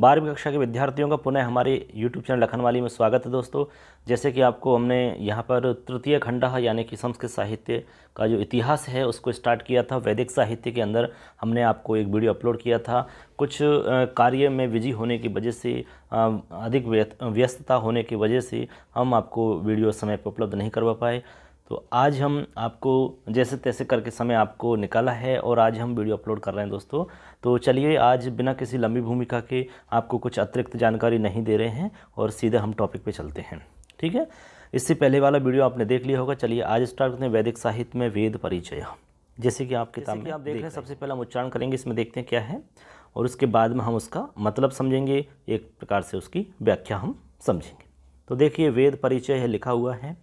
बारहवीं कक्षा के विद्यार्थियों का पुनः हमारे यूट्यूब चैनल लखनवाली में स्वागत है दोस्तों जैसे कि आपको हमने यहाँ पर तृतीय खंडा यानी कि संस्कृत साहित्य का जो इतिहास है उसको स्टार्ट किया था वैदिक साहित्य के अंदर हमने आपको एक वीडियो अपलोड किया था कुछ कार्य में बिजी होने की वजह से अधिक व्यस्तता होने की वजह से हम आपको वीडियो समय पर उपलब्ध नहीं करवा पाए तो आज हम आपको जैसे तैसे करके समय आपको निकाला है और आज हम वीडियो अपलोड कर रहे हैं दोस्तों तो चलिए आज बिना किसी लंबी भूमिका के आपको कुछ अतिरिक्त जानकारी नहीं दे रहे हैं और सीधे हम टॉपिक पे चलते हैं ठीक है इससे पहले वाला वीडियो आपने देख लिया होगा चलिए आज स्टार्ट करते हैं वैदिक साहित्य में वेद परिचय जैसे कि आप किताब में आप देख रहे हैं सबसे पहले हम उच्चारण करेंगे इसमें देखते हैं क्या है और उसके बाद में हम उसका मतलब समझेंगे एक प्रकार से उसकी व्याख्या हम समझेंगे तो देखिए वेद परिचय है लिखा हुआ है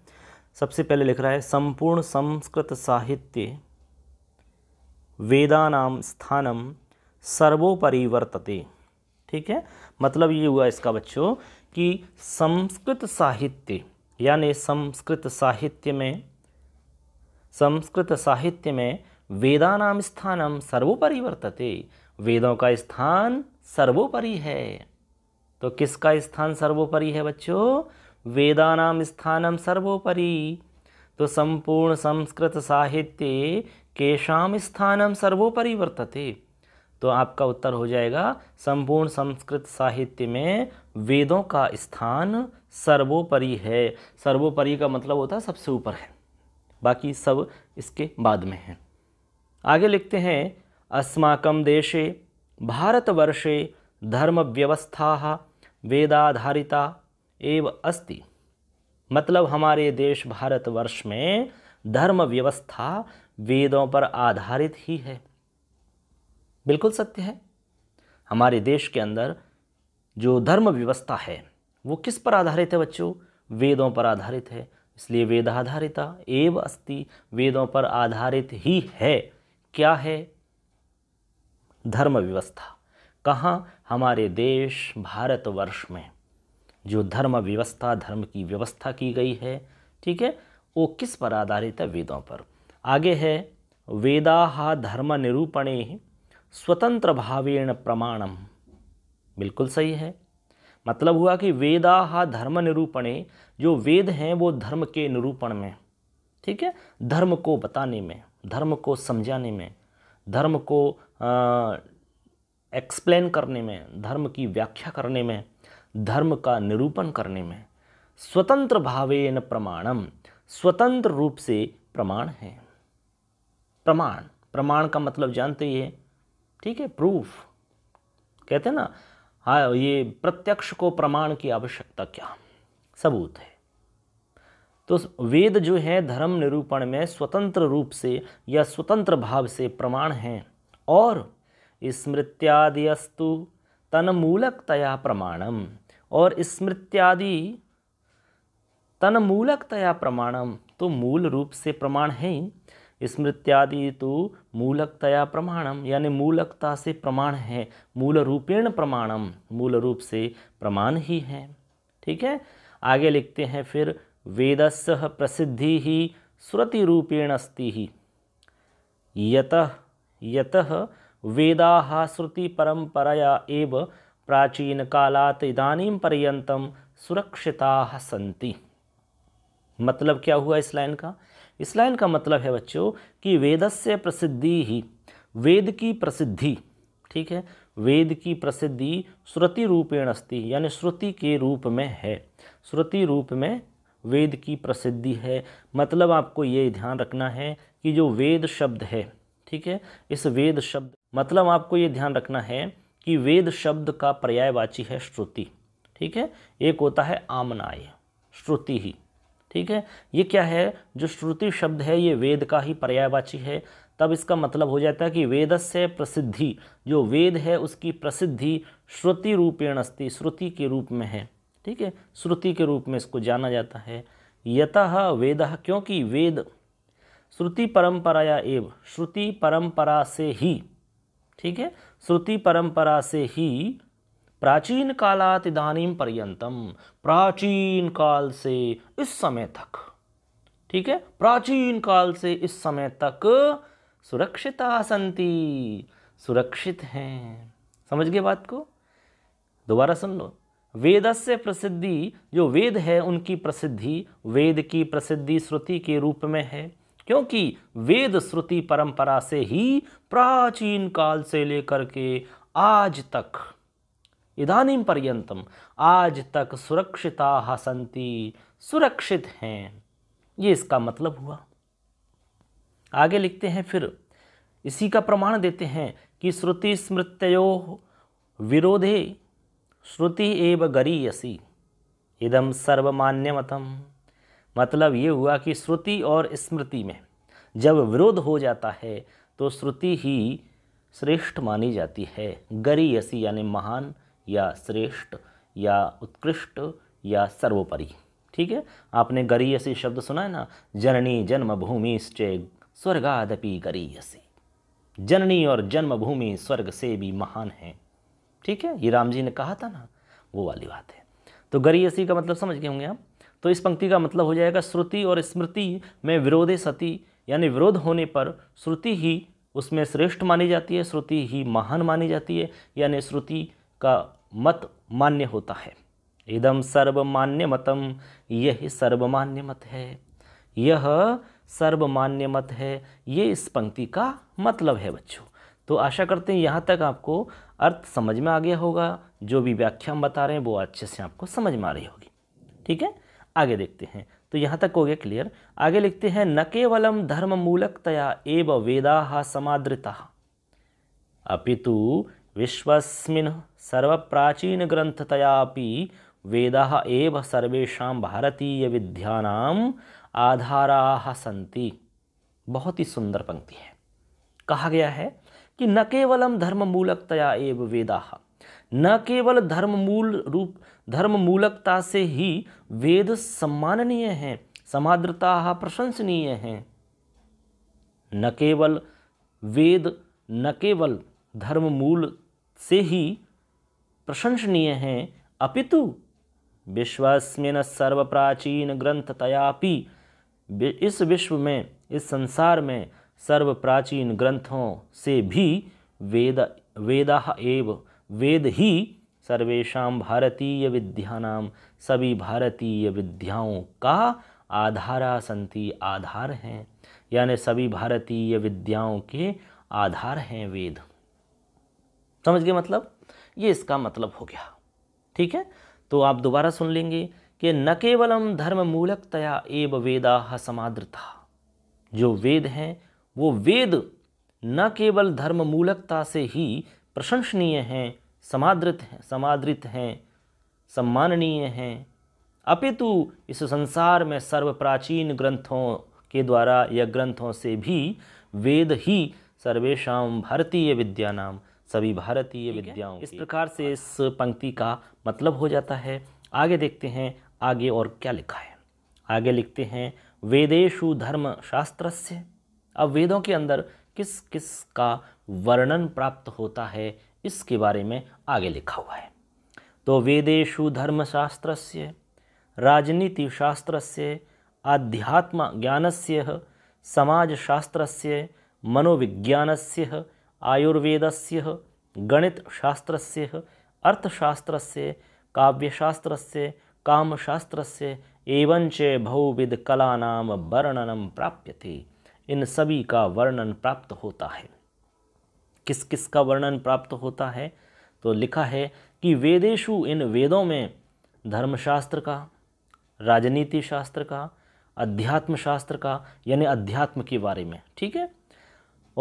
सबसे पहले लिख रहा है संपूर्ण संस्कृत साहित्य वेदानाम स्थानम सर्वोपरि वर्तते ठीक है मतलब ये हुआ इसका बच्चों कि संस्कृत साहित्य यानी संस्कृत साहित्य में संस्कृत साहित्य में वेदानाम स्थानम सर्वोपरि वर्तते वेदों का स्थान सर्वोपरि है तो किसका स्थान सर्वोपरि है बच्चों वेदा स्थान सर्वोपरि तो संपूर्ण संस्कृत साहित्य केशाम स्थानम सर्वोपरि वर्तते तो आपका उत्तर हो जाएगा संपूर्ण संस्कृत साहित्य में वेदों का स्थान सर्वोपरि है सर्वोपरि का मतलब होता है सबसे ऊपर है बाकी सब इसके बाद में है आगे लिखते हैं अस्माक देशे भारतवर्षे धर्मव्यवस्था वेदाधारिता एव अस्ति मतलब हमारे देश भारतवर्ष में धर्म व्यवस्था वेदों पर आधारित ही है बिल्कुल सत्य है हमारे देश के अंदर जो धर्म व्यवस्था है वो किस पर आधारित है बच्चों वेदों पर आधारित है इसलिए वेद आधारिता एव अस्ति वेदों पर आधारित ही है क्या है धर्म व्यवस्था कहाँ हमारे देश भारतवर्ष में जो धर्म व्यवस्था धर्म की व्यवस्था की गई है ठीक है वो किस पर आधारित है वेदों पर आगे है वेदा धर्म निरूपणे स्वतंत्र भावेण प्रमाणम बिल्कुल सही है मतलब हुआ कि वेदा धर्म निरूपणे जो वेद हैं वो धर्म के निरूपण में ठीक है धर्म को बताने में धर्म को समझाने में धर्म को एक्सप्लेन करने में धर्म की व्याख्या करने में धर्म का निरूपण करने में स्वतंत्र भावेन प्रमाणम स्वतंत्र रूप से प्रमाण है प्रमाण प्रमाण का मतलब जानते ही है ठीक है प्रूफ कहते हैं ना हाँ ये प्रत्यक्ष को प्रमाण की आवश्यकता क्या सबूत है तो वेद जो है धर्म निरूपण में स्वतंत्र रूप से या स्वतंत्र भाव से प्रमाण हैं और स्मृत्यादि अस्तु तनमूलकतया प्रमाणम और स्मृत्यादि तनमूलकतया प्रमाणम तो मूल रूप से प्रमाण है स्मृत्यादि तो मूलकतया प्रमाणम यानी मूलकता से प्रमाण है मूल रूपेण प्रमाणम मूल रूप से प्रमाण ही है ठीक है आगे लिखते हैं फिर वेदस्य प्रसिद्धि ही श्रुति रूपेण अस्ति ही यतः यतः वेदा श्रुति परंपराया एव प्राचीन कालात इदानीम पर्यंतम सुरक्षिता संति मतलब क्या हुआ इस लाइन का इस लाइन का मतलब है बच्चों कि वेद से प्रसिद्धि ही वेद की प्रसिद्धि ठीक है वेद की प्रसिद्धि श्रुति रूपेण अस्ति यानी श्रुति के रूप में है श्रुति रूप में वेद की प्रसिद्धि है मतलब आपको ये ध्यान रखना है कि जो वेद शब्द है ठीक है इस वेद शब्द मतलब आपको ये ध्यान रखना है कि वेद शब्द का पर्यायवाची है श्रुति ठीक है एक होता है आमनाय श्रुति ही ठीक है ये क्या है जो श्रुति शब्द है ये वेद का ही पर्यायवाची है तब इसका मतलब हो जाता है कि वेद से प्रसिद्धि जो वेद है उसकी प्रसिद्धि श्रुति रूपेण अस्ति श्रुति के रूप में है ठीक है श्रुति के रूप में इसको जाना जाता है यतः वेद क्योंकि वेद श्रुति परंपराया एव श्रुति परंपरा से ही ठीक है श्रुति परंपरा से ही प्राचीन कालात इदानीम पर्यंतम प्राचीन काल से इस समय तक ठीक है प्राचीन काल से इस समय तक सुरक्षित आसंती सुरक्षित हैं समझ गए बात को दोबारा सुन लो वेद से प्रसिद्धि जो वेद है उनकी प्रसिद्धि वेद की प्रसिद्धि श्रुति के रूप में है क्योंकि वेद श्रुति परंपरा से ही प्राचीन काल से लेकर के आज तक इदानीम पर्यतम आज तक सुरक्षिता हसंती सुरक्षित हैं ये इसका मतलब हुआ आगे लिखते हैं फिर इसी का प्रमाण देते हैं कि श्रुति स्मृत्यो विरोधे श्रुति एव गरीयसी इदम सर्वमान्यमतम मतलब ये हुआ कि श्रुति और स्मृति में जब विरोध हो जाता है तो श्रुति ही श्रेष्ठ मानी जाती है यसी यानी महान या श्रेष्ठ या उत्कृष्ट या सर्वोपरि ठीक है आपने गरीयसी शब्द सुना है ना जननी जन्मभूमिश्चे स्वर्गादपि गरीयसी जननी और जन्मभूमि स्वर्ग से भी महान है ठीक है ये राम जी ने कहा था ना वो वाली बात है तो गरीयसी का मतलब समझ गए होंगे आप तो इस पंक्ति का मतलब हो जाएगा श्रुति और स्मृति में विरोधे सती यानी विरोध होने पर श्रुति ही उसमें श्रेष्ठ मानी जाती है श्रुति ही महान मानी जाती है यानी श्रुति का मत मान्य होता है इदम सर्वमान्य मतम यह सर्वमान्य मत है यह सर्वमान्य मत है ये इस पंक्ति का मतलब है बच्चों तो आशा करते हैं यहाँ तक आपको अर्थ समझ में आ गया होगा जो भी व्याख्या हम बता रहे हैं वो अच्छे से आपको समझ में आ रही होगी ठीक है आगे देखते हैं तो यहाँ तक हो गया क्लियर आगे लिखते हैं न केवलम धर्म मूलकतया एव वेदा समादृता अपितु विश्वस्मिन् सर्वप्राचीन ग्रंथतया वेद एव सर्वेशा भारतीय विद्या आधारा सन्ति बहुत ही सुंदर पंक्ति है कहा गया है कि न केवलम धर्म मूलकतया एव वेदा न केवल धर्म मूल रूप धर्म मूलकता से ही वेद सम्माननीय हैं समाद्रता प्रशंसनीय हैं न केवल वेद न केवल धर्म मूल से ही प्रशंसनीय हैं अपितु विश्वस्मिन ग्रंथ तयापि इस विश्व में इस संसार में सर्व प्राचीन ग्रंथों से भी वेद वेदा एवं वेद ही सर्वेशा भारतीय विद्या सभी भारतीय विद्याओं का आधारा संति आधार हैं यानी सभी भारतीय विद्याओं के आधार हैं वेद समझ गए मतलब ये इसका मतलब हो गया ठीक है तो आप दोबारा सुन लेंगे कि न केवलम धर्म मूलकतया एव वेदा समादृता जो वेद हैं वो वेद न केवल धर्म मूलकता से ही प्रशंसनीय हैं समादृत हैं समादृत हैं सम्माननीय हैं अपितु इस संसार में सर्व प्राचीन ग्रंथों के द्वारा या ग्रंथों से भी वेद ही सर्वेशा भारतीय विद्या नाम सभी भारतीय विद्याओं इस प्रकार से इस पंक्ति का मतलब हो जाता है आगे देखते हैं आगे और क्या लिखा है आगे लिखते हैं वेदेशु धर्म शास्त्र अब वेदों के अंदर किस किस का वर्णन प्राप्त होता है इसके बारे में आगे लिखा हुआ है तो वेदेशु धर्मशास्त्र से राजनीतिशास्त्र से आध्यात्म ज्ञान से शास्त्र से मनोविज्ञान से आयुर्वेद से गणित शास्त्र से अर्थशास्त्र से काव्यशास्त्र से कामशास्त्र से एवं च बहुविध कलानाम वर्णनम थी इन सभी का वर्णन प्राप्त होता है किस किस का वर्णन प्राप्त होता है तो लिखा है कि वेदेशु इन वेदों में धर्मशास्त्र का राजनीति शास्त्र का अध्यात्म शास्त्र का यानी अध्यात्म के बारे में ठीक है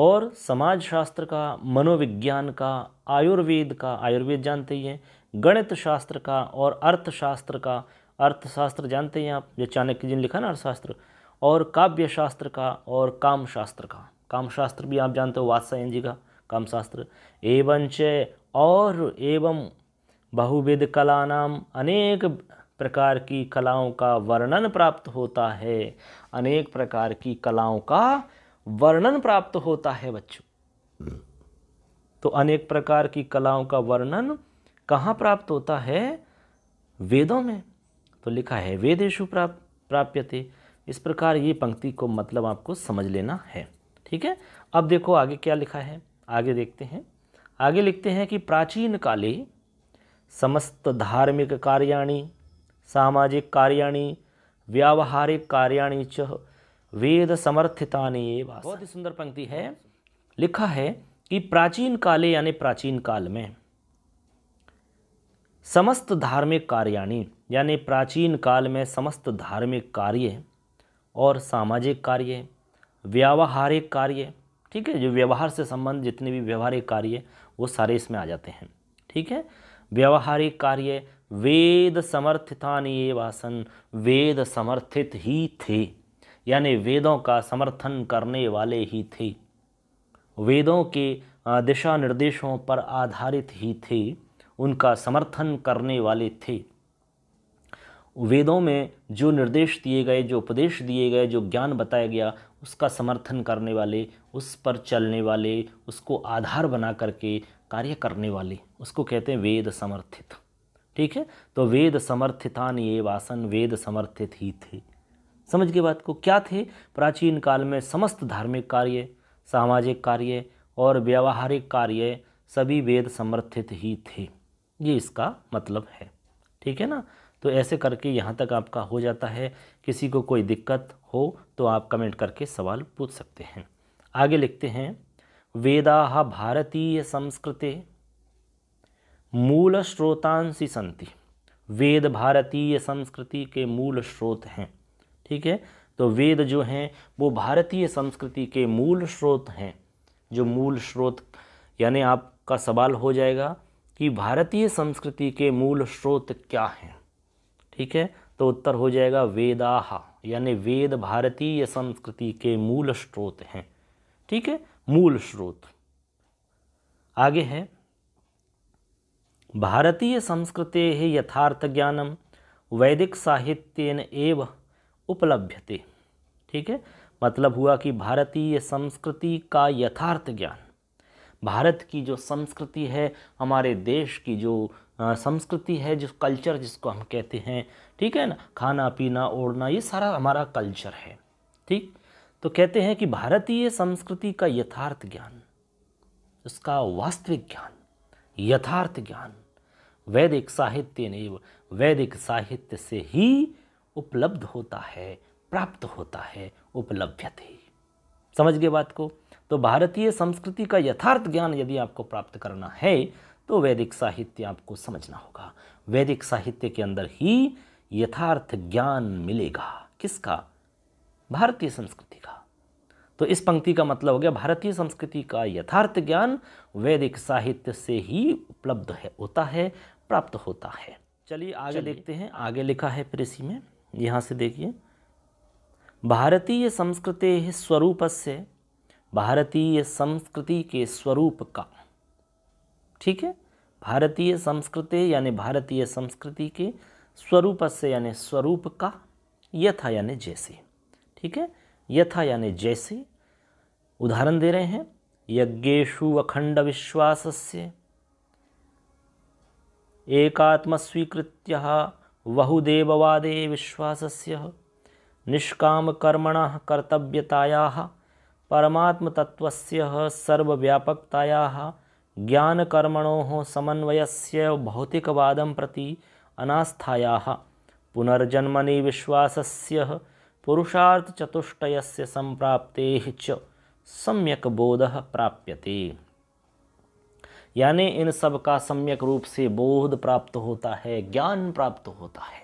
और समाज शास्त्र का मनोविज्ञान का आयुर्वेद का आयुर्वेद जानते ही हैं गणित शास्त्र का और अर्थशास्त्र का अर्थशास्त्र जानते हैं आप जो चाणक्य जी ने लिखा ना अर्थशास्त्र और काव्य शास्त्र का और काम शास्त्र का काम शास्त्र भी आप जानते हो वात्सायन जी का काम शास्त्र एवं च और एवं बहुविध कला नाम अनेक प्रकार की कलाओं का वर्णन प्राप्त होता है अनेक प्रकार की कलाओं का वर्णन प्राप्त होता है बच्चों तो अनेक प्रकार की कलाओं का वर्णन कहाँ प्राप्त होता है वेदों में तो लिखा है वेदेशु प्राप्त प्राप्यते इस प्रकार ये पंक्ति को मतलब आपको समझ लेना है ठीक है अब देखो आगे क्या लिखा है आगे देखते हैं आगे लिखते हैं कि प्राचीन काले समस्त धार्मिक कार्याणी सामाजिक कार्याणी व्यावहारिक कार्याणी च वेद समर्थिता बहुत ही सुंदर पंक्ति है लिखा है कि प्राचीन काले यानी प्राचीन काल में समस्त धार्मिक कार्याणी यानी प्राचीन काल में समस्त धार्मिक कार्य और सामाजिक कार्य व्यावहारिक कार्य ठीक है जो व्यवहार से संबंध जितने भी व्यवहारिक कार्य वो सारे इसमें आ जाते हैं ठीक है व्यवहारिक कार्य वेद समर्थितान ये वासन वेद समर्थित ही थे यानी वेदों का समर्थन करने वाले ही थे वेदों के दिशा निर्देशों पर आधारित ही थे उनका समर्थन करने वाले थे वेदों में जो निर्देश दिए गए जो उपदेश दिए गए जो ज्ञान बताया गया उसका समर्थन करने वाले उस पर चलने वाले उसको आधार बना करके कार्य करने वाले उसको कहते हैं वेद समर्थित ठीक है तो वेद समर्थितान ये वासन वेद समर्थित ही थे समझ के बात को क्या थे प्राचीन काल में समस्त धार्मिक कार्य सामाजिक कार्य और व्यावहारिक कार्य सभी वेद समर्थित ही थे ये इसका मतलब है ठीक है ना तो ऐसे करके यहाँ तक आपका हो जाता है किसी को कोई दिक्कत हो तो आप कमेंट करके सवाल पूछ सकते हैं आगे लिखते हैं वेदा भारतीय संस्कृति मूल स्रोतांशी संति वेद भारतीय संस्कृति के मूल स्रोत हैं ठीक है तो वेद जो हैं वो भारतीय संस्कृति के मूल स्रोत हैं जो मूल स्रोत यानी आपका सवाल हो जाएगा कि भारतीय संस्कृति के मूल स्रोत क्या हैं ठीक है तो उत्तर हो जाएगा वेदाह यानी वेद भारतीय संस्कृति के मूल स्रोत हैं ठीक है मूल स्रोत आगे है भारतीय संस्कृते यथार्थ ज्ञानम वैदिक साहित्यन एव उपलभ्यते ठीक है मतलब हुआ कि भारतीय संस्कृति का यथार्थ ज्ञान भारत की जो संस्कृति है हमारे देश की जो संस्कृति है जिस कल्चर जिसको हम कहते हैं ठीक है ना खाना पीना ओढ़ना ये सारा हमारा कल्चर है ठीक तो कहते हैं कि भारतीय संस्कृति का यथार्थ ज्ञान उसका वास्तविक ज्ञान यथार्थ ज्ञान वैदिक साहित्य ने वैदिक साहित्य से ही उपलब्ध होता है प्राप्त होता है उपलब्ध्यते समझ गए बात को तो भारतीय संस्कृति का यथार्थ ज्ञान यदि आपको प्राप्त करना है तो वैदिक साहित्य आपको समझना होगा वैदिक साहित्य के अंदर ही यथार्थ ज्ञान मिलेगा किसका भारतीय संस्कृति का तो इस पंक्ति का मतलब हो गया भारतीय संस्कृति का यथार्थ ज्ञान वैदिक साहित्य से ही उपलब्ध है होता है प्राप्त होता है चलिए आगे देखते हैं आगे लिखा है फिर इसी में यहाँ से देखिए भारतीय संस्कृति स्वरूप से भारतीय संस्कृति के स्वरूप का ठीक है भारतीय संस्कृति यानी भारतीय संस्कृति के स्वरूप से यानी स्वरूप का यथा यानी जैसे ठीक है यथा यानी जैसे उदाहरण दे रहे हैं यज्ञेशु अखंड विश्वास से स्वीकृत बहुदेववादे से निष्काम कर्मण कर्तव्यताया तत्व सर्वव्यापकताया ज्ञानकर्मणोः समन्वयस्य भौतिकवादं प्रति अनास्थायाः पुनर्जन्मनि विश्वासस्य पुरुषार्थचतुष्टयस्य सम्प्राप्तेः च सम्यक बोधः प्राप्यते यानी इन सब का सम्यक रूप से बोध प्राप्त होता है ज्ञान प्राप्त होता है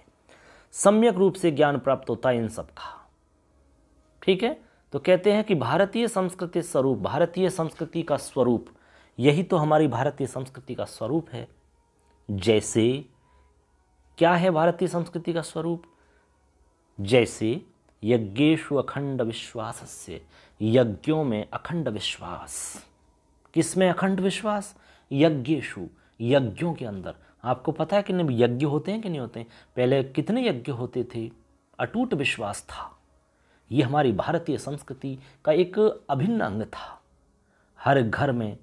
सम्यक रूप से ज्ञान प्राप्त होता है इन सब का ठीक है तो कहते हैं कि भारतीय संस्कृति स्वरूप भारतीय संस्कृति का स्वरूप यही तो हमारी भारतीय संस्कृति का स्वरूप है जैसे क्या है भारतीय संस्कृति का स्वरूप जैसे यज्ञेशु अखंड विश्वास से यज्ञों में अखंड विश्वास किसमें अखंड विश्वास यज्ञेशु यज्ञों के अंदर आपको पता है कि नहीं यज्ञ होते हैं कि नहीं होते हैं पहले कितने यज्ञ होते थे अटूट विश्वास था ये हमारी भारतीय संस्कृति का एक अभिन्न अंग था हर घर में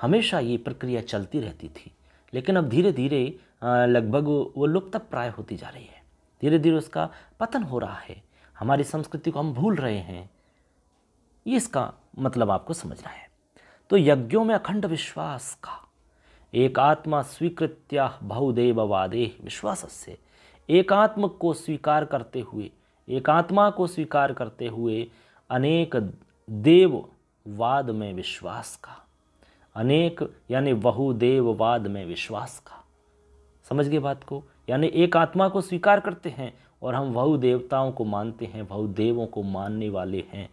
हमेशा ये प्रक्रिया चलती रहती थी लेकिन अब धीरे धीरे लगभग वो लुप्त प्राय होती जा रही है धीरे धीरे उसका पतन हो रहा है हमारी संस्कृति को हम भूल रहे हैं ये इसका मतलब आपको समझना है तो यज्ञों में अखंड विश्वास का एक आत्मा स्वीकृत्या बहुदेववादे विश्वास से एकात्म को स्वीकार करते हुए एकात्मा को स्वीकार करते हुए अनेक देववाद में विश्वास का अनेक यानी बहुदेववाद में विश्वास का समझ गए बात को यानी एक आत्मा को स्वीकार करते हैं और हम बहुदेवताओं देवताओं को मानते हैं बहुदेवों को मानने वाले हैं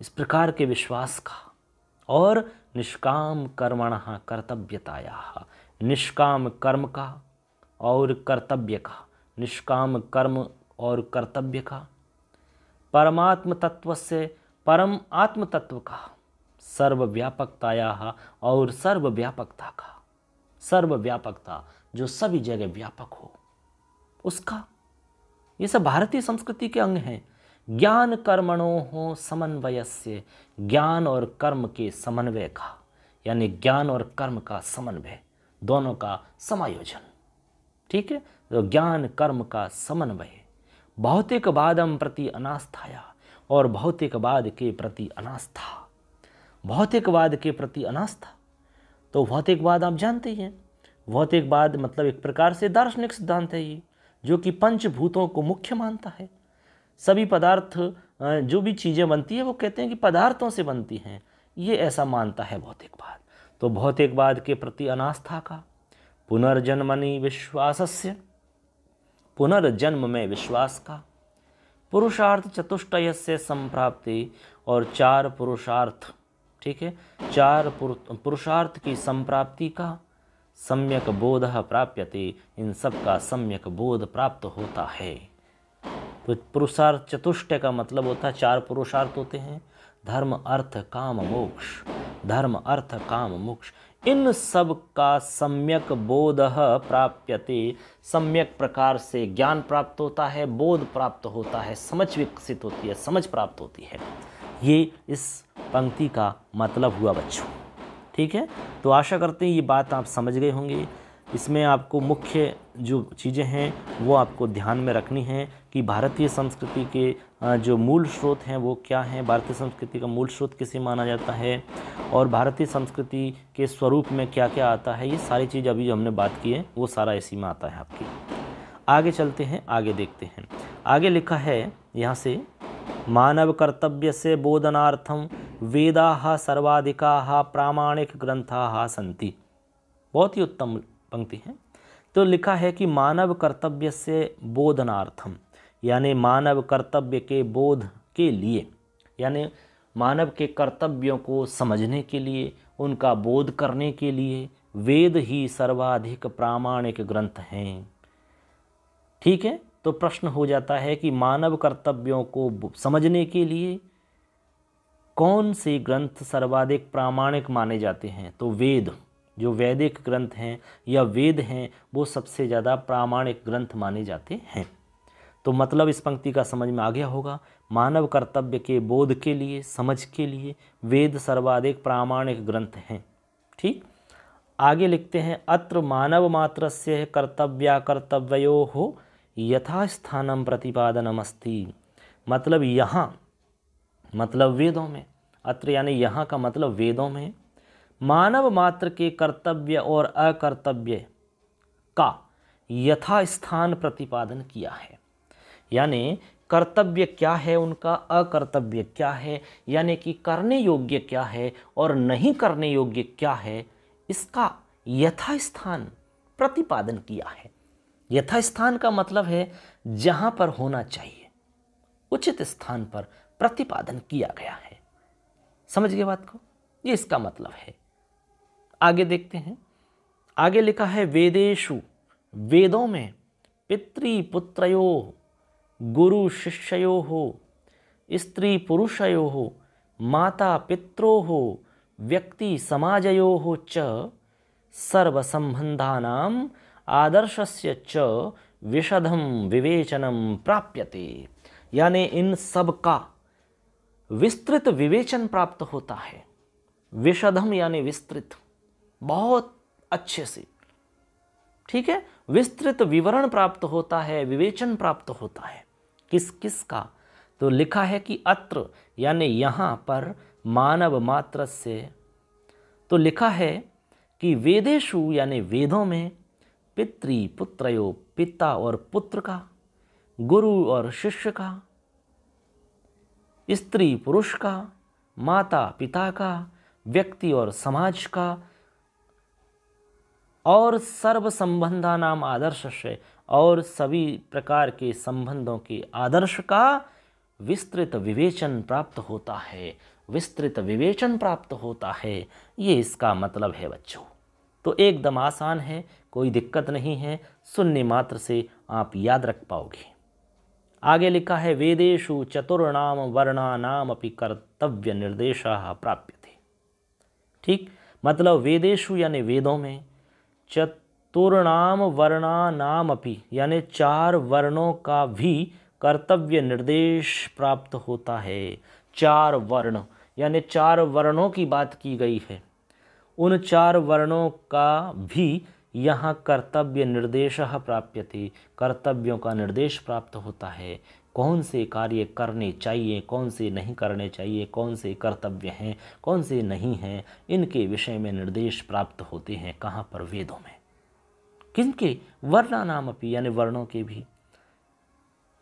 इस प्रकार के विश्वास का और निष्काम कर्मण कर्तव्यताया निष्काम कर्म का और कर्तव्य का निष्काम कर्म और कर्तव्य का परमात्म तत्व से परम आत्म तत्व का सर्वव्यापकताया और सर्वव्यापकता का सर्वव्यापकता जो सभी जगह व्यापक हो उसका ये सब भारतीय संस्कृति के अंग हैं ज्ञान कर्मणों हो समन्वय से ज्ञान और कर्म के समन्वय का यानी ज्ञान और कर्म का समन्वय दोनों का समायोजन ठीक है तो ज्ञान कर्म का समन्वय भौतिकवादम प्रति अनास्थाया और भौतिकवाद के प्रति अनास्था भौतिकवाद के प्रति अनास्था तो भौतिकवाद आप जानते ही हैं भौतिकवाद मतलब एक प्रकार से दार्शनिक सिद्धांत है ये जो कि पंचभूतों को मुख्य मानता है सभी पदार्थ जो भी चीज़ें बनती है वो कहते हैं कि पदार्थों से बनती हैं ये ऐसा मानता है भौतिकवाद तो भौतिकवाद के प्रति अनास्था का पुनर्जन्मनि से पुनर्जन्म में विश्वास का पुरुषार्थ चतुष्टय से संप्राप्ति और चार पुरुषार्थ ठीक है चार पुरुषार्थ की संप्राप्ति का सम्यक बोध प्राप्यते इन सब का सम्यक बोध प्राप्त होता है तो पुरुषार्थ चतुष्टय का मतलब होता है चार पुरुषार्थ होते हैं धर्म अर्थ काम मोक्ष धर्म अर्थ काम मोक्ष इन सब का सम्यक बोध प्राप्यते सम्यक प्रकार से ज्ञान प्राप्त होता है बोध प्राप्त होता है समझ विकसित होती है समझ प्राप्त होती है ये इस पंक्ति का मतलब हुआ बच्चों ठीक है तो आशा करते हैं ये बात आप समझ गए होंगे इसमें आपको मुख्य जो चीज़ें हैं वो आपको ध्यान में रखनी है कि भारतीय संस्कृति के जो मूल स्रोत हैं वो क्या हैं भारतीय संस्कृति का मूल स्रोत किसे माना जाता है और भारतीय संस्कृति के स्वरूप में क्या क्या आता है ये सारी चीज़ अभी जो हमने बात की है वो सारा इसी में आता है आपकी आगे चलते हैं आगे देखते हैं आगे लिखा है यहाँ से मानव कर्तव्य से बोधनार्थम वेदा सर्वाधिका प्रामाणिक ग्रंथा सन्ति बहुत ही उत्तम पंक्ति है तो लिखा है कि मानव कर्तव्य से बोधनार्थम यानी मानव कर्तव्य के बोध के लिए यानी मानव के कर्तव्यों को समझने के लिए उनका बोध करने के लिए वेद ही सर्वाधिक प्रामाणिक ग्रंथ हैं ठीक है तो प्रश्न हो जाता है कि मानव कर्तव्यों को समझने के लिए कौन से ग्रंथ सर्वाधिक प्रामाणिक माने जाते हैं तो वेद जो वैदिक ग्रंथ हैं या वेद हैं वो सबसे ज़्यादा प्रामाणिक ग्रंथ माने जाते हैं तो मतलब इस पंक्ति का समझ में आ गया होगा मानव कर्तव्य के बोध के लिए समझ के लिए वेद सर्वाधिक प्रामाणिक ग्रंथ हैं ठीक आगे लिखते हैं अत्र मानव मात्र से कर्तव्या कर्तव्यो हो यथास्थानम प्रतिपादनमस्ती मतलब यहाँ मतलब वेदों में अत्र यानी यहाँ का मतलब वेदों में मानव मात्र के कर्तव्य और अकर्तव्य का यथास्थान प्रतिपादन किया है यानी कर्तव्य क्या है उनका अकर्तव्य क्या है यानी कि करने योग्य क्या है और नहीं करने योग्य क्या है इसका यथास्थान प्रतिपादन किया है यथास्थान का मतलब है जहां पर होना चाहिए उचित स्थान पर प्रतिपादन किया गया है समझ गए बात को ये इसका मतलब है आगे देखते हैं आगे लिखा है वेदेशु वेदों में पितृपुत्रो गुरु शिष्यो हो स्त्री पुरुषयो हो माता पित्रो हो व्यक्ति समाजयो हो च सर्वसंबंधानाम आदर्श से च विषधम विवेचनम प्राप्यते यानी इन सब का विस्तृत विवेचन प्राप्त होता है विषधम यानी विस्तृत बहुत अच्छे से ठीक है विस्तृत विवरण प्राप्त होता है विवेचन प्राप्त होता है किस किस का तो लिखा है कि अत्र यानी यहाँ पर मानव मात्र से तो लिखा है कि वेदेशु यानी वेदों में पित्री पुत्रयो पिता और पुत्र का गुरु और शिष्य का स्त्री पुरुष का माता पिता का व्यक्ति और समाज का और सर्व संबंधा नाम आदर्श से और सभी प्रकार के संबंधों के आदर्श का विस्तृत विवेचन प्राप्त होता है विस्तृत विवेचन प्राप्त होता है ये इसका मतलब है बच्चों तो एकदम आसान है कोई दिक्कत नहीं है सुनने मात्र से आप याद रख पाओगे आगे लिखा है वेदेशु चतुर्णाम वर्णानाम अपनी कर्तव्य निर्देशा प्राप्य थे ठीक मतलब वेदेशु यानि वेदों में चतुर्णाम वर्णानाम अपनी यानि चार वर्णों का भी कर्तव्य निर्देश प्राप्त होता है चार वर्ण यानि चार वर्णों की बात की गई है उन चार वर्णों का भी यहाँ कर्तव्य निर्देश थे कर्तव्यों का निर्देश प्राप्त होता है कौन से कार्य करने चाहिए कौन से नहीं करने चाहिए कौन से कर्तव्य हैं कौन से नहीं हैं इनके विषय में निर्देश प्राप्त होते हैं कहाँ पर वेदों में किनके वर्णा नाम अपनी यानी वर्णों के भी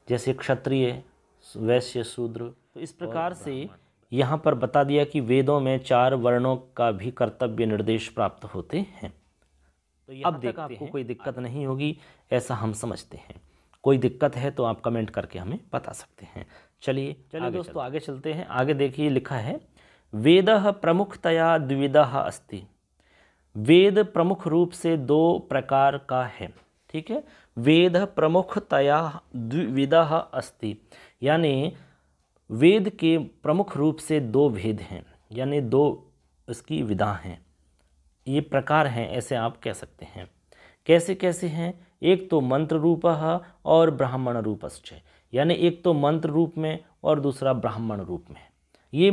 जैसे क्षत्रिय वैश्य शूद्र तो इस प्रकार से यहाँ पर बता दिया कि वेदों में चार वर्णों का भी कर्तव्य निर्देश प्राप्त होते हैं तो अब देखते आपको कोई दिक्कत नहीं होगी ऐसा हम समझते हैं कोई दिक्कत है तो आप कमेंट करके हमें बता सकते हैं चलिए चलिए दोस्तों आगे चलते हैं आगे देखिए लिखा है वेद प्रमुखतया द्विविध अस्ति वेद प्रमुख रूप से दो प्रकार का है ठीक है वेद प्रमुखतया द्विविध अस्ति यानी वेद के प्रमुख रूप से दो भेद हैं यानी दो इसकी विधा हैं ये प्रकार हैं ऐसे आप कह सकते हैं कैसे कैसे हैं एक तो मंत्र रूप और ब्राह्मण रूपश्च यानी एक तो मंत्र रूप में और दूसरा ब्राह्मण रूप में ये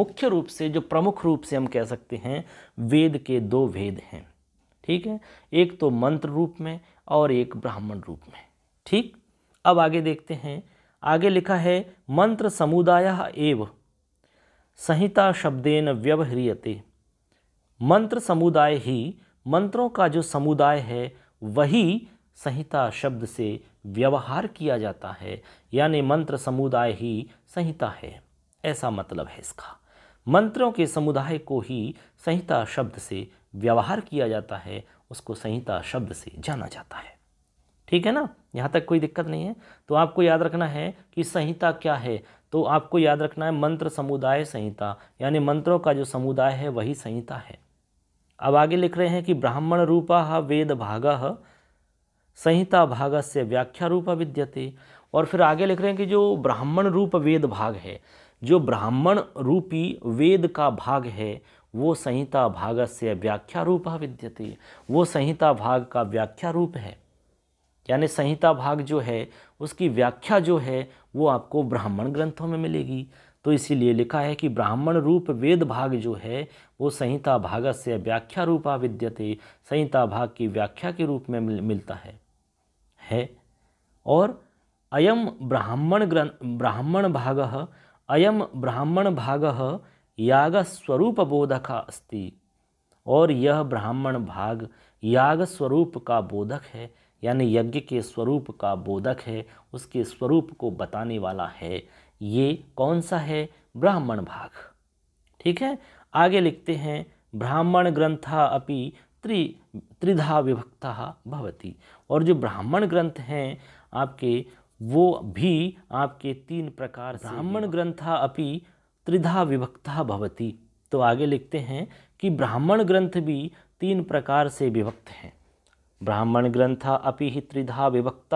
मुख्य रूप से जो प्रमुख रूप से हम कह सकते हैं वेद के दो भेद हैं ठीक है एक तो मंत्र रूप में और एक ब्राह्मण रूप में ठीक अब आगे देखते हैं आगे लिखा है मंत्र समुदाय एव संहिता शब्देन व्यवह्रियते मंत्र समुदाय ही मंत्रों का जो समुदाय है वही संहिता शब्द से व्यवहार किया जाता है यानी मंत्र समुदाय ही संहिता है ऐसा मतलब है इसका मंत्रों के समुदाय को ही संहिता शब्द से व्यवहार किया जाता है उसको संहिता शब्द से जाना जाता है ठीक है ना यहाँ तक कोई दिक्कत नहीं है तो आपको याद रखना है कि संहिता क्या है तो आपको याद रखना है मंत्र समुदाय संहिता यानी मंत्रों का जो समुदाय है वही संहिता है अब आगे लिख रहे हैं कि ब्राह्मण रूपा वेद भाग संहिता भाग से व्याख्या रूपा विद्यते और फिर आगे लिख रहे हैं कि जो ब्राह्मण रूप वेद भाग है जो ब्राह्मण रूपी वेद का भाग है वो संहिता भाग से व्याख्या रूप विद्यते वो संहिता भाग का व्याख्या रूप है यानी संहिता भाग जो है उसकी व्याख्या जो है वो आपको ब्राह्मण ग्रंथों में मिलेगी तो इसीलिए लिखा है कि ब्राह्मण रूप वेद भाग जो है वो संहिता भाग से व्याख्या रूपा विद्यते संहिता भाग की व्याख्या के रूप में मिल, मिलता है है और अयम ब्राह्मण ग्रंथ ब्राह्मण भाग अयम ब्राह्मण भाग याग स्वरूप बोधक अस्ति और यह ब्राह्मण भाग याग स्वरूप का बोधक है यानी यज्ञ के स्वरूप का बोधक है उसके स्वरूप को बताने वाला है ये कौन सा है ब्राह्मण भाग ठीक है आगे लिखते हैं ब्राह्मण ग्रंथा अपि त्रि त्रिधा विभक्ता भवती और जो ब्राह्मण ग्रंथ हैं आपके वो भी आपके तीन प्रकार ब्राह्मण ग्रंथा अपि त्रिधा विभक्ता भवती तो आगे लिखते हैं कि ब्राह्मण ग्रंथ भी तीन प्रकार से विभक्त हैं ब्राह्मण ग्रंथ अपि ही त्रिधा विभक्त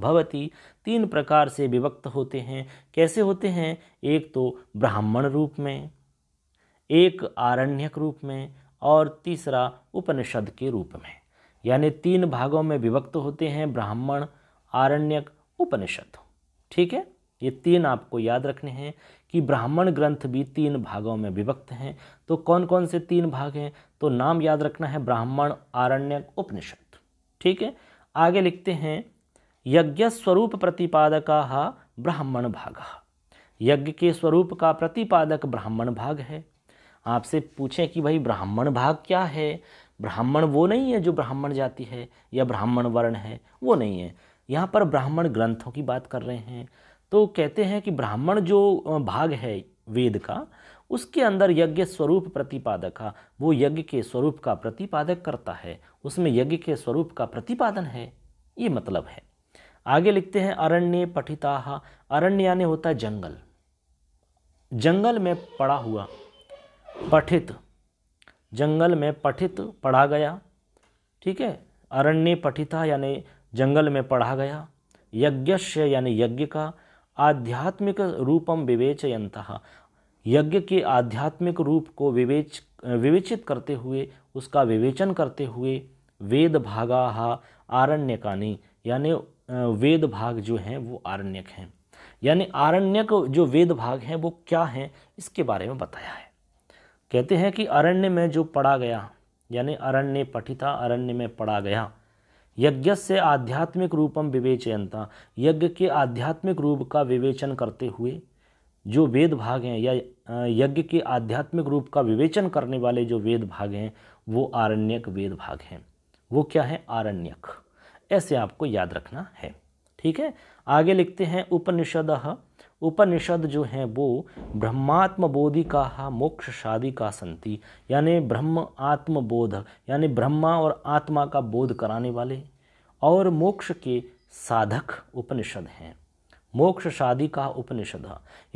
भवति तीन प्रकार से विभक्त होते हैं कैसे होते हैं एक तो ब्राह्मण रूप में एक आरण्यक रूप में और तीसरा उपनिषद के रूप में यानी तीन भागों में विभक्त होते हैं ब्राह्मण आरण्यक उपनिषद ठीक है ये तीन आपको याद रखने हैं कि ब्राह्मण ग्रंथ भी तीन भागों में विभक्त हैं तो कौन कौन से तीन भाग हैं तो नाम याद रखना है ब्राह्मण आरण्यक उपनिषद ठीक है आगे लिखते हैं यज्ञ स्वरूप प्रतिपादका ब्राह्मण भाग यज्ञ के स्वरूप का प्रतिपादक ब्राह्मण भाग है आपसे पूछें कि भाई ब्राह्मण भाग क्या है ब्राह्मण वो नहीं है जो ब्राह्मण जाति है या ब्राह्मण वर्ण है वो नहीं है यहाँ पर ब्राह्मण ग्रंथों की बात कर रहे हैं तो कहते हैं कि ब्राह्मण जो भाग है वेद का उसके अंदर यज्ञ स्वरूप प्रतिपादक वो यज्ञ के स्वरूप का प्रतिपादक करता है उसमें यज्ञ के स्वरूप का प्रतिपादन है ये मतलब है आगे लिखते हैं अरण्य पठिता अरण्य यानी होता है जंगल जंगल में पढ़ा हुआ पठित जंगल में पठित पढ़ा गया ठीक है अरण्य पठिता यानी जंगल में पढ़ा गया यज्ञ यानी यज्ञ का आध्यात्मिक रूपम विवेचयंत यज्ञ के आध्यात्मिक रूप को विवेच विवेचित करते हुए उसका विवेचन करते हुए वेद भागा आरण्यकानी यानी वेद भाग जो हैं वो आरण्यक हैं यानी आरण्यक जो वेद भाग हैं वो क्या हैं इसके बारे में बताया है कहते हैं कि अरण्य में जो पढ़ा गया यानी अरण्य पठिता अरण्य में पढ़ा गया यज्ञ से आध्यात्मिक रूपम विवेचयंता यज्ञ के आध्यात्मिक रूप का विवेचन करते हुए जो वेद भाग हैं या यज्ञ के आध्यात्मिक रूप का विवेचन करने वाले जो वेद भाग हैं वो आरण्यक वेद भाग हैं वो क्या है आरण्यक ऐसे आपको याद रखना है ठीक है आगे लिखते हैं उपनिषद उपनिषद जो हैं वो ब्रह्मात्मबोधि का मोक्ष शादी का संति यानी ब्रह्म आत्मबोध यानी ब्रह्मा और आत्मा का बोध कराने वाले और मोक्ष के साधक उपनिषद हैं मोक्ष का उपनिषद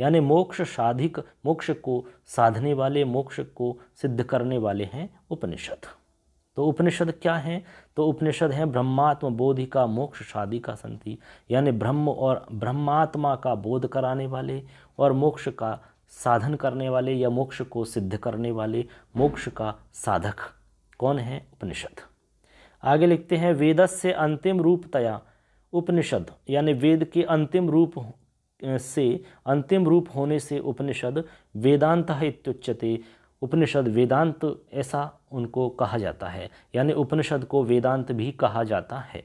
यानी मोक्ष साधिक मोक्ष को साधने वाले मोक्ष को सिद्ध करने वाले हैं उपनिषद तो उपनिषद क्या हैं तो उपनिषद हैं ब्रह्मात्म बोधि का मोक्ष शादी का संति यानी ब्रह्म और ब्रह्मात्मा का बोध कराने वाले और मोक्ष का साधन करने वाले या मोक्ष को सिद्ध करने वाले मोक्ष का साधक कौन है उपनिषद आगे लिखते हैं वेदस्य अंतिम रूपतया उपनिषद यानी वेद के अंतिम रूप से अंतिम रूप होने से उपनिषद वेदांत इत्युच्यते उपनिषद वेदांत ऐसा उनको कहा जाता है यानी उपनिषद को वेदांत भी कहा जाता है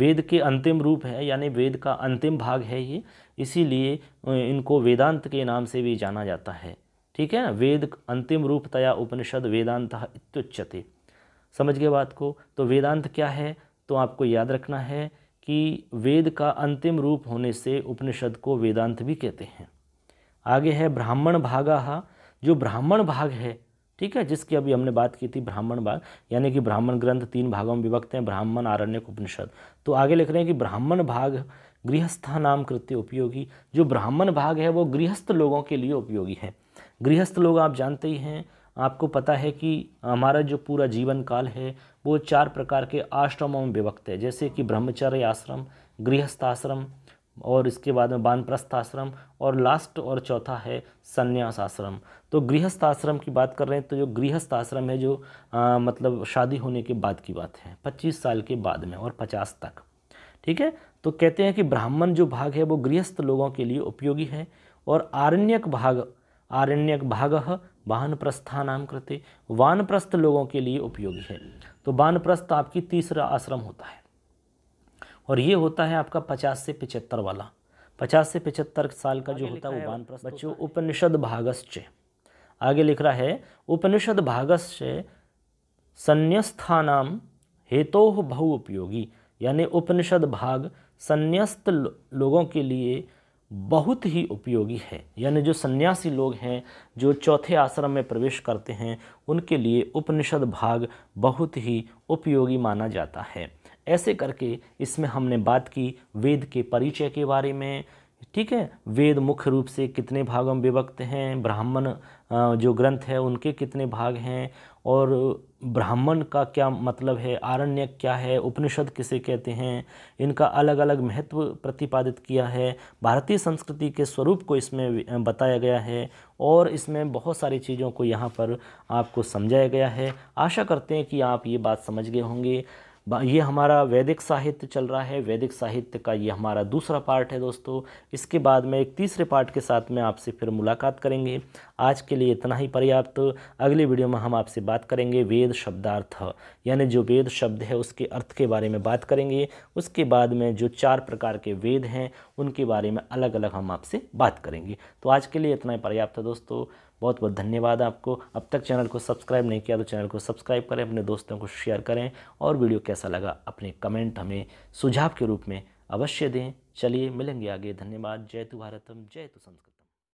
वेद के अंतिम रूप है यानी वेद का अंतिम भाग है ये इसीलिए इनको वेदांत के नाम से भी जाना जाता है ठीक है ना वेद अंतिम रूप तया उपनिषद वेदांत इत्युच्यते समझ गए बात को तो वेदांत क्या है तो आपको याद रखना है कि वेद का अंतिम रूप होने से उपनिषद को वेदांत भी कहते हैं आगे है ब्राह्मण भागा जो ब्राह्मण भाग है ठीक है जिसकी अभी हमने बात की थी ब्राह्मण भाग यानी कि ब्राह्मण ग्रंथ तीन भागों में विभक्त हैं ब्राह्मण आरण्य उपनिषद तो आगे लिख रहे हैं कि ब्राह्मण भाग गृहस्था नाम कृत्य उपयोगी जो ब्राह्मण भाग है वो गृहस्थ लोगों के लिए उपयोगी है गृहस्थ लोग आप जानते ही हैं आपको पता है कि हमारा जो पूरा जीवन काल है वो चार प्रकार के आश्रमों में विभक्त है जैसे कि ब्रह्मचर्य आश्रम गृहस्थाश्रम और इसके बाद में बानप्रस्थ आश्रम और लास्ट और चौथा है संन्यास आश्रम तो गृहस्थ आश्रम की बात कर रहे हैं तो जो गृहस्थ आश्रम है जो आ, मतलब शादी होने के बाद की बात है पच्चीस साल के बाद में और पचास तक ठीक है तो कहते हैं कि ब्राह्मण जो भाग है वो गृहस्थ लोगों के लिए उपयोगी है और आरण्यक भाग आरण्यक भाग वानप्रस्था नाम करते वानप्रस्थ लोगों के लिए उपयोगी है तो वानप्रस्थ आपकी तीसरा आश्रम होता है और ये होता है आपका पचास से पिचहत्तर वाला पचास से पिचहत्तर साल का जो होता है वो वानप्रस्थ बच्चों उपनिषद भागस्य आगे लिख रहा है उपनिषद भागस्य संन्यस्थानाम हेतो बहु उपयोगी यानी उपनिषद भाग संन्यस्त लोगों के लिए बहुत ही उपयोगी है यानी जो सन्यासी लोग हैं जो चौथे आश्रम में प्रवेश करते हैं उनके लिए उपनिषद भाग बहुत ही उपयोगी माना जाता है ऐसे करके इसमें हमने बात की वेद के परिचय के बारे में ठीक है वेद मुख्य रूप से कितने भागों में विभक्त हैं ब्राह्मण जो ग्रंथ है उनके कितने भाग हैं और ब्राह्मण का क्या मतलब है आरण्यक क्या है उपनिषद किसे कहते हैं इनका अलग अलग महत्व प्रतिपादित किया है भारतीय संस्कृति के स्वरूप को इसमें बताया गया है और इसमें बहुत सारी चीज़ों को यहाँ पर आपको समझाया गया है आशा करते हैं कि आप ये बात समझ गए होंगे ये हमारा वैदिक साहित्य चल रहा है वैदिक साहित्य का ये हमारा दूसरा पार्ट है दोस्तों इसके बाद में एक तीसरे पार्ट के साथ में आपसे फिर मुलाकात करेंगे आज के लिए इतना ही पर्याप्त अगली वीडियो में हम आपसे बात करेंगे वेद शब्दार्थ यानी जो वेद शब्द है उसके अर्थ के बारे में बात करेंगे उसके बाद में जो चार प्रकार के वेद हैं उनके बारे में अलग अलग हम आपसे बात करेंगे तो आज के लिए इतना ही पर्याप्त है दोस्तों बहुत बहुत धन्यवाद आपको अब तक चैनल को सब्सक्राइब नहीं किया तो चैनल को सब्सक्राइब करें अपने दोस्तों को शेयर करें और वीडियो कैसा लगा अपने कमेंट हमें सुझाव के रूप में अवश्य दें चलिए मिलेंगे आगे धन्यवाद जय तु भारतम जय तु संस्कृत